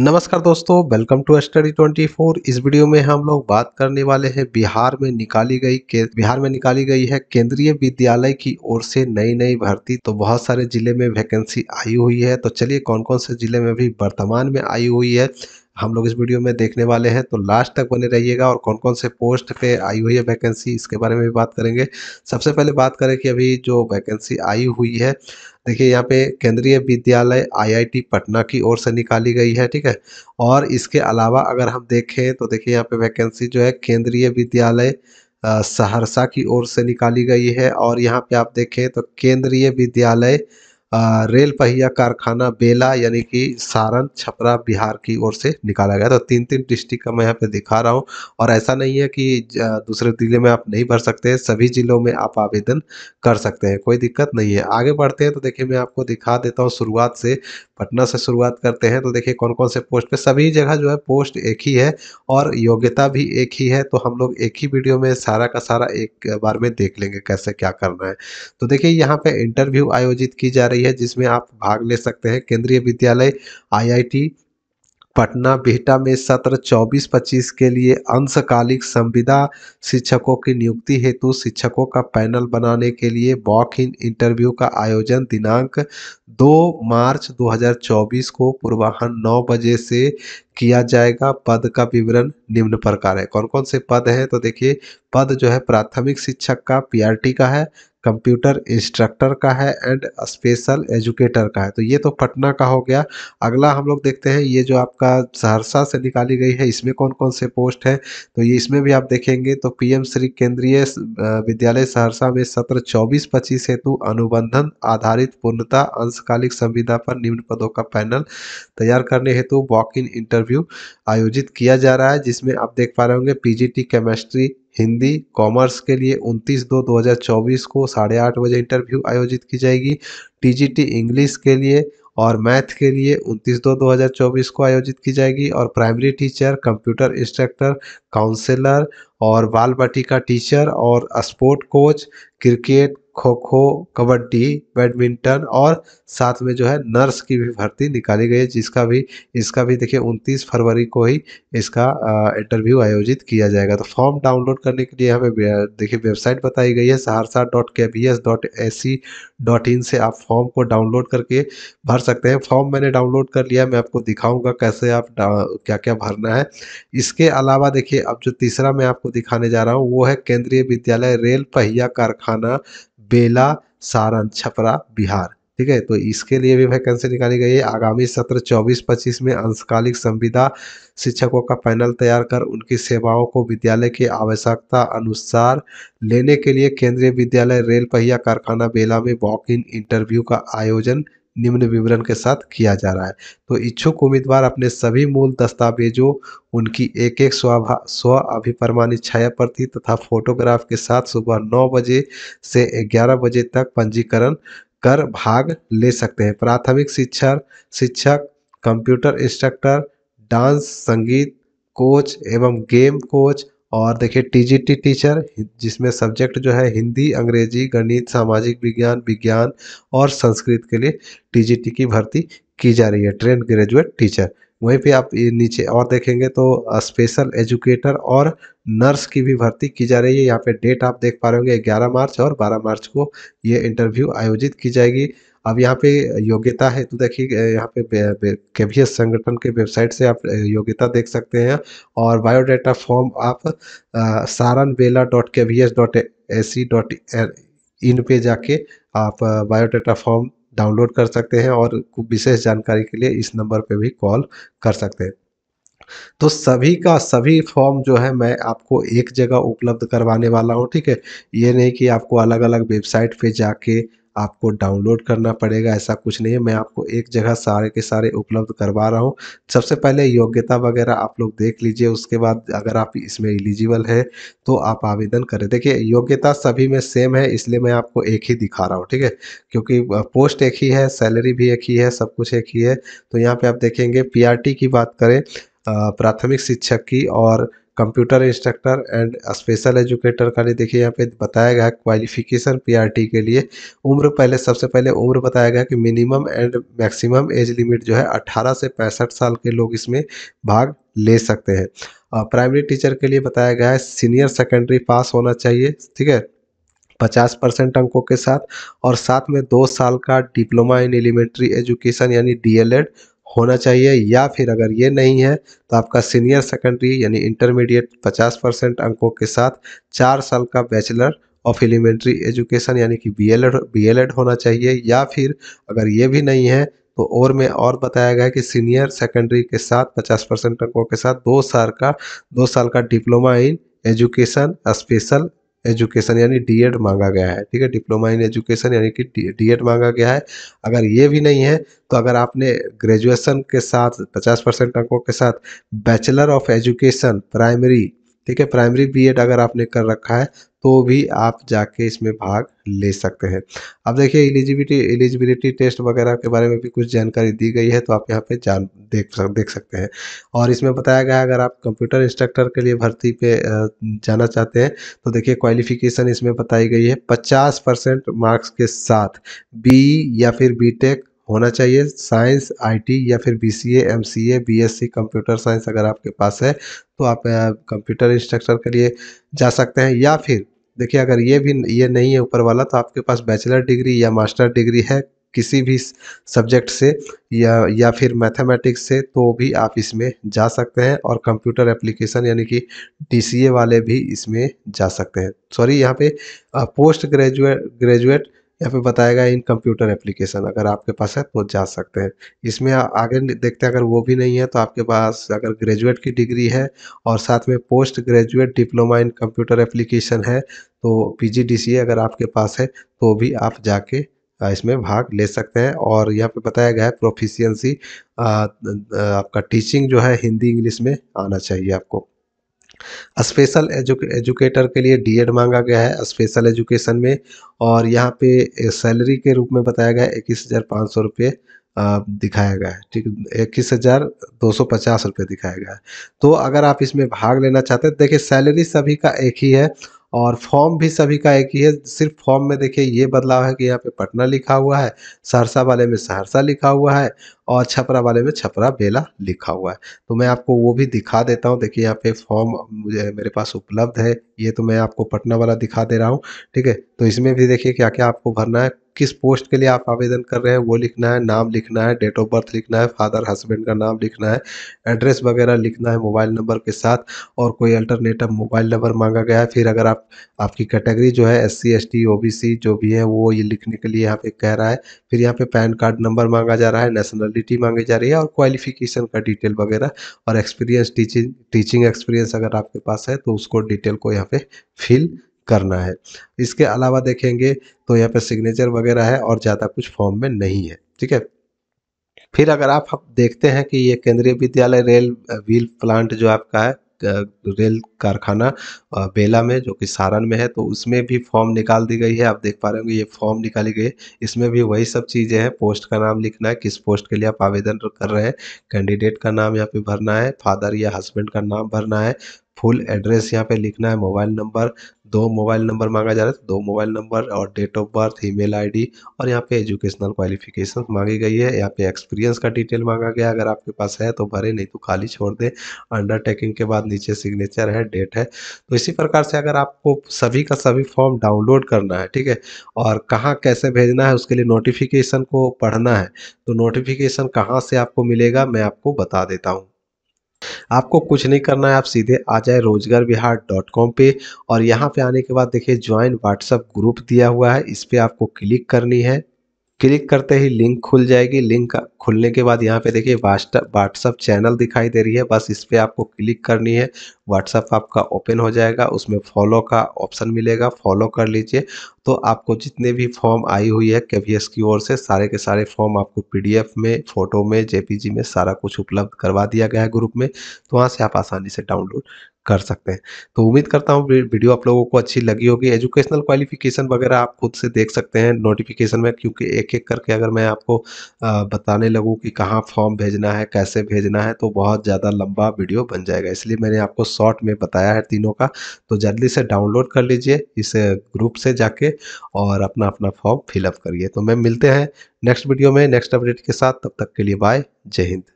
नमस्कार दोस्तों welcome to study 24 इस वीडियो में हम लोग बात करने वाले हैं बिहार में निकाली गई बिहार में निकाली गई है केंद्रीय विद्यालय की ओर से नई नई भर्ती तो बहुत सारे जिले में वैकेंसी आई हुई है तो चलिए कौन कौन से जिले में भी वर्तमान में आई हुई है हम लोग इस वीडियो में देखने वाले हैं तो लास्ट तक बने रहिएगा और कौन कौन से पोस्ट पे आई हुई है वैकेंसी इसके बारे में भी बात करेंगे सबसे पहले बात करें कि अभी जो वैकेंसी आई हुई है देखिए यहाँ पे केंद्रीय विद्यालय आईआईटी पटना की ओर से निकाली गई है ठीक है और इसके अलावा अगर हम देखें तो देखिए यहाँ पे वैकेंसी जो है केंद्रीय विद्यालय सहरसा की ओर से निकाली गई है और यहाँ पे आप देखें तो केंद्रीय विद्यालय रेल पहिया कारखाना बेला यानी कि सारण छपरा बिहार की ओर से निकाला गया तो तीन तीन डिस्ट्रिक्ट का मैं यहाँ पे दिखा रहा हूँ और ऐसा नहीं है कि दूसरे जिले में आप नहीं भर सकते हैं सभी जिलों में आप आवेदन कर सकते हैं कोई दिक्कत नहीं है आगे बढ़ते हैं तो देखिए मैं आपको दिखा देता हूँ शुरुआत से पटना से शुरुआत करते हैं तो देखिए कौन कौन से पोस्ट पे सभी जगह जो है पोस्ट एक ही है और योग्यता भी एक ही है तो हम लोग एक ही वीडियो में सारा का सारा एक बार में देख लेंगे कैसे क्या करना है तो देखिए यहाँ पे इंटरव्यू आयोजित की जा रही रही है जिसमें आप भाग ले सकते हैं केंद्रीय विद्यालय आईआईटी पटना बिहटा में सत्र 24-25 के लिए अंशकालिक संविदा शिक्षकों की नियुक्ति हेतु शिक्षकों का पैनल बनाने के लिए वॉक इन इंटरव्यू का आयोजन दिनांक 2 मार्च 2024 को पूर्वाहन 9 बजे से किया जाएगा पद का विवरण निम्न प्रकार है कौन कौन से पद हैं तो देखिए पद जो है प्राथमिक शिक्षक का पीआरटी का है कंप्यूटर इंस्ट्रक्टर का है एंड स्पेशल एजुकेटर का है तो ये तो पटना का हो गया अगला हम लोग देखते हैं ये जो आपका सहरसा से निकाली गई है इसमें कौन कौन से पोस्ट है तो ये इसमें भी आप देखेंगे तो पीएम श्री केंद्रीय विद्यालय सहरसा में सत्र चौबीस पच्चीस हेतु अनुबंधन आधारित पूर्णता अंशकालिक संविधा पर निम्न पदों का पैनल तैयार करने हेतु वॉक इन इंटरव्यू आयोजित किया जा रहा है जिसमें आप देख पा रहे होंगे पी केमिस्ट्री हिंदी कॉमर्स के लिए 29 दो 2024 को साढ़े आठ बजे इंटरव्यू आयोजित की जाएगी टीजीटी इंग्लिश के लिए और मैथ के लिए 29 दो 2024 को आयोजित की जाएगी और primary teacher computer instructor counsellor और बाल बटी का टीचर और स्पोर्ट कोच क्रिकेट खो खो कबड्डी बैडमिंटन और साथ में जो है नर्स की भी भर्ती निकाली गई है जिसका भी इसका भी देखिए 29 फरवरी को ही इसका इंटरव्यू आयोजित किया जाएगा तो फॉर्म डाउनलोड करने के लिए हमें देखिए वेबसाइट बताई गई है Saharsa dot K B S dot A C dot in से आप फॉर्म को डाउनलोड करके भर सकते हैं फॉर्म मैंने डाउनलोड कर लिया मैं आपको दिखाऊँगा कैसे आप क्या क्या भरना है इसके अलावा देखिए अब जो तीसरा मैं आपको दिखाने जा रहा हूँ वो है केंद्रीय विद्यालय रेल पहिया कारखाना बेला सारण छपरा बिहार ठीक है तो इसके लिए भी वैकेंसी निकाली गई है आगामी सत्र 24-25 में अंशकालिक संविदा शिक्षकों का पैनल तैयार कर उनकी सेवाओं को विद्यालय की आवश्यकता अनुसार लेने के लिए केंद्रीय विद्यालय रेल पहिया कारखाना बेला में वॉक इन इंटरव्यू का आयोजन निम्न विवरण के साथ किया जा रहा है तो इच्छुक उम्मीदवार अपने सभी मूल दस्तावेजों उनकी एक एक स्व अभिप्रमाणित प्रति तथा फोटोग्राफ के साथ सुबह नौ बजे से ग्यारह बजे तक पंजीकरण कर भाग ले सकते हैं प्राथमिक शिक्षा शिक्षक कंप्यूटर इंस्ट्रक्टर डांस संगीत कोच एवं गेम कोच और देखिए टीजीटी टीचर जिसमें सब्जेक्ट जो है हिंदी अंग्रेजी गणित सामाजिक विज्ञान विज्ञान और संस्कृत के लिए टीजीटी की भर्ती की जा रही है ट्रेन ग्रेजुएट टीचर वहीं पे आप नीचे और देखेंगे तो स्पेशल एजुकेटर और नर्स की भी भर्ती की जा रही है यहाँ पे डेट आप देख पा रहे होंगे 11 मार्च और 12 मार्च को ये इंटरव्यू आयोजित की जाएगी अब यहाँ पे योग्यता है तो देखिए यहाँ पे केवीएस संगठन के वेबसाइट से आप योग्यता देख सकते हैं और बायोडाटा फॉर्म आप सारन बेला dot K V S dot A C dot in पे जाके आप बायोडाटा फॉर्म डाउनलोड कर सकते हैं और विशेष जानकारी के लिए इस नंबर पे भी कॉल कर सकते हैं तो सभी का सभी फॉर्म जो है मैं आपको एक जगह उपलब्ध करवाने वाला हूँ ठीक है ये नहीं कि आपको अलग अलग वेबसाइट पे जाके आपको डाउनलोड करना पड़ेगा ऐसा कुछ नहीं है मैं आपको एक जगह सारे के सारे उपलब्ध करवा रहा हूँ सबसे पहले योग्यता वगैरह आप लोग देख लीजिए उसके बाद अगर आप इसमें एलिजिबल है तो आप आवेदन करें देखिए योग्यता सभी में सेम है इसलिए मैं आपको एक ही दिखा रहा हूँ ठीक है क्योंकि पोस्ट एक ही है सैलरी भी एक ही है सब कुछ एक ही है तो यहाँ पर आप देखेंगे पी की बात करें प्राथमिक शिक्षक की और computer instructor and special educator का लिए देखिए यहाँ पे बताया गया है क्वालिफिकेशन पीआरटी के लिए उम्र पहले सबसे पहले उम्र बताया गया कि minimum and maximum age limit जो है 18 से पैंसठ साल के लोग इसमें भाग ले सकते हैं प्राइमरी टीचर के लिए बताया गया है सीनियर सेकेंडरी पास होना चाहिए ठीक है पचास परसेंट अंकों के साथ और साथ में दो साल का डिप्लोमा इन एलिमेंट्री एजुकेशन यानी डीएलएड होना चाहिए या फिर अगर ये नहीं है तो आपका सीनियर सेकेंडरी यानी इंटरमीडिएट 50 परसेंट अंकों के साथ चार साल का बैचलर ऑफ एलिमेंट्री एजुकेशन यानी कि एल एड होना चाहिए या फिर अगर ये भी नहीं है तो और में और बताया गया है कि सीनियर सेकेंडरी के साथ 50 परसेंट अंकों के साथ दो साल का दो साल का diploma in education special education यानी डीएड मांगा गया है ठीक है डिप्लोमा इन एजुकेशन यानी कि डीएड मांगा गया है अगर ये भी नहीं है तो अगर आपने ग्रेजुएशन के साथ 50 परसेंट अंकों के साथ बैचलर ऑफ एजुकेशन प्राइमरी ठीक है प्राइमरी बीएड अगर आपने कर रखा है तो भी आप जाके इसमें भाग ले सकते हैं अब देखिए एलिजिबिलिटी एलिजिबिलिटी टेस्ट वगैरह के बारे में भी कुछ जानकारी दी गई है तो आप यहाँ पे जान देख सक, देख सकते हैं और इसमें बताया गया है अगर आप कंप्यूटर इंस्ट्रक्टर के लिए भर्ती पे जाना चाहते हैं तो देखिए क्वालिफिकेशन इसमें बताई गई है 50 परसेंट मार्क्स के साथ बी या फिर टेक होना चाहिए साइंस आईटी या फिर BCA MCA BSc computer science अगर आपके पास है तो आप कंप्यूटर इंस्ट्रक्टर के लिए जा सकते हैं या फिर देखिए अगर ये भी ये नहीं है ऊपर वाला तो आपके पास बैचलर डिग्री या मास्टर डिग्री है किसी भी सब्जेक्ट से या या फिर मैथमेटिक्स से तो भी आप इसमें जा सकते हैं और कंप्यूटर एप्लीकेशन यानी कि डीसीए वाले भी इसमें जा सकते हैं सॉरी यहाँ पे पोस्ट ग्रेजुएट ग्रेजुएट यहाँ पे बताएगा इन कंप्यूटर एप्लीकेशन अगर आपके पास है तो जा सकते हैं इसमें आगे देखते हैं अगर वो भी नहीं है तो आपके पास अगर ग्रेजुएट की डिग्री है और साथ में post graduate diploma in computer application है तो पी अगर आपके पास है तो भी आप जाके इसमें भाग ले सकते हैं और यहाँ पे बताया गया है प्रोफिशियंसी आपका टीचिंग जो है हिंदी इंग्लिश में आना चाहिए आपको स्पेशल एजुकेटर के लिए डीएड मांगा गया है स्पेशल एजुकेशन में और यहाँ पे सैलरी के रूप में बताया गया है इक्कीस हज़ार पाँच सौ रुपये दिखाया गया है ठीक इक्कीस हज़ार दो सौ पचास रुपये दिखाया गया है तो अगर आप इसमें भाग लेना चाहते हैं देखिए सैलरी सभी का एक ही है और फॉर्म भी सभी का एक ही है सिर्फ फॉर्म में देखिए ये बदलाव है कि यहाँ पे पटना लिखा हुआ है सहरसा वाले में सहरसा लिखा हुआ है और छपरा वाले में छपरा बेला लिखा हुआ है तो मैं आपको वो भी दिखा देता हूँ देखिए यहाँ पे फॉर्म मुझे मेरे पास उपलब्ध है ये तो मैं आपको पटना वाला दिखा दे रहा हूँ ठीक है तो इसमें भी देखिए क्या क्या आपको भरना है किस पोस्ट के लिए आप आवेदन कर रहे हैं वो लिखना है नाम लिखना है डेट ऑफ बर्थ लिखना है फादर हस्बैंड का नाम लिखना है एड्रेस वगैरह लिखना है मोबाइल नंबर के साथ और कोई अल्टरनेटिव मोबाइल नंबर मांगा गया है फिर अगर आप आपकी कैटेगरी जो है S C S T O B C जो भी है वो ये लिखने के लिए यहाँ पे कह रहा है फिर यहाँ पे पैन कार्ड नंबर मांगा जा रहा है नेशनलिटी मांगी जा रही है और क्वालिफिकेशन का डिटेल वगैरह और एक्सपीरियंस टीचिंग टीचिंग एक्सपीरियंस अगर आपके पास है तो उसको डिटेल को यहाँ पे फिल करना है इसके अलावा देखेंगे तो यहाँ पे सिग्नेचर वगैरह है और ज़्यादा कुछ फॉर्म में नहीं है ठीक है फिर अगर आप देखते हैं कि ये केंद्रीय विद्यालय रेल व्हील प्लांट जो आपका है रेल कारखाना बेला में जो कि सारण में है तो उसमें भी फॉर्म निकाल दी गई है आप देख पा रहे होंगे ये फॉर्म निकाली गई है इसमें भी वही सब चीज़ें हैं पोस्ट का नाम लिखना है किस पोस्ट के लिए आप आवेदन कर रहे हैं कैंडिडेट का नाम यहाँ पे भरना है फादर या हस्बैंड का नाम भरना है फुल एड्रेस यहाँ पे लिखना है मोबाइल नंबर दो मोबाइल नंबर मांगा जा रहा है दो मोबाइल नंबर और date of birth email ID और यहाँ पे एजुकेशनल क्वालिफिकेशन मांगी गई है यहाँ पे एक्सपीरियंस का डिटेल मांगा गया अगर आपके पास है तो भरे नहीं तो खाली छोड़ दें अंडरटेकिंग के बाद नीचे सिग्नेचर है डेट है तो इसी प्रकार से अगर आपको सभी का सभी फॉर्म डाउनलोड करना है ठीक है और कहाँ कैसे भेजना है उसके लिए नोटिफिकेशन को पढ़ना है तो नोटिफिकेशन कहाँ से आपको मिलेगा मैं आपको बता देता हूँ आपको कुछ नहीं करना है आप सीधे आ जाए रोजगार बिहार डॉट कॉम पे और यहाँ पे आने के बाद देखिए ज्वाइन व्हाट्सअप ग्रुप दिया हुआ है इस पर आपको क्लिक करनी है क्लिक करते ही लिंक खुल जाएगी लिंक खुलने के बाद यहाँ पे देखिए व्हाट्सअप चैनल दिखाई दे रही है बस इस पर आपको क्लिक करनी है व्हाट्सअप आपका ओपन हो जाएगा उसमें फॉलो का ऑप्शन मिलेगा फॉलो कर लीजिए तो आपको जितने भी फॉर्म आई हुई है के की ओर से सारे के सारे फॉर्म आपको पी में फ़ोटो में जे में सारा कुछ उपलब्ध करवा दिया गया है ग्रुप में तो वहाँ से आप आसानी से डाउनलोड कर सकते हैं तो उम्मीद करता हूँ वीडियो आप लोगों को अच्छी लगी होगी एजुकेशनल क्वालिफिकेशन वगैरह आप खुद से देख सकते हैं नोटिफिकेशन में क्योंकि एक एक करके अगर मैं आपको बताने लगूँ कि कहाँ फॉर्म भेजना है कैसे भेजना है तो बहुत ज़्यादा लंबा वीडियो बन जाएगा इसलिए मैंने आपको शॉर्ट में बताया है तीनों का तो जल्दी से डाउनलोड कर लीजिए इस ग्रुप से जाके और अपना अपना फॉर्म फिलअप करिए तो मैं मिलते हैं नेक्स्ट वीडियो में नेक्स्ट अपडेट के साथ तब तक के लिए बाय जय हिंद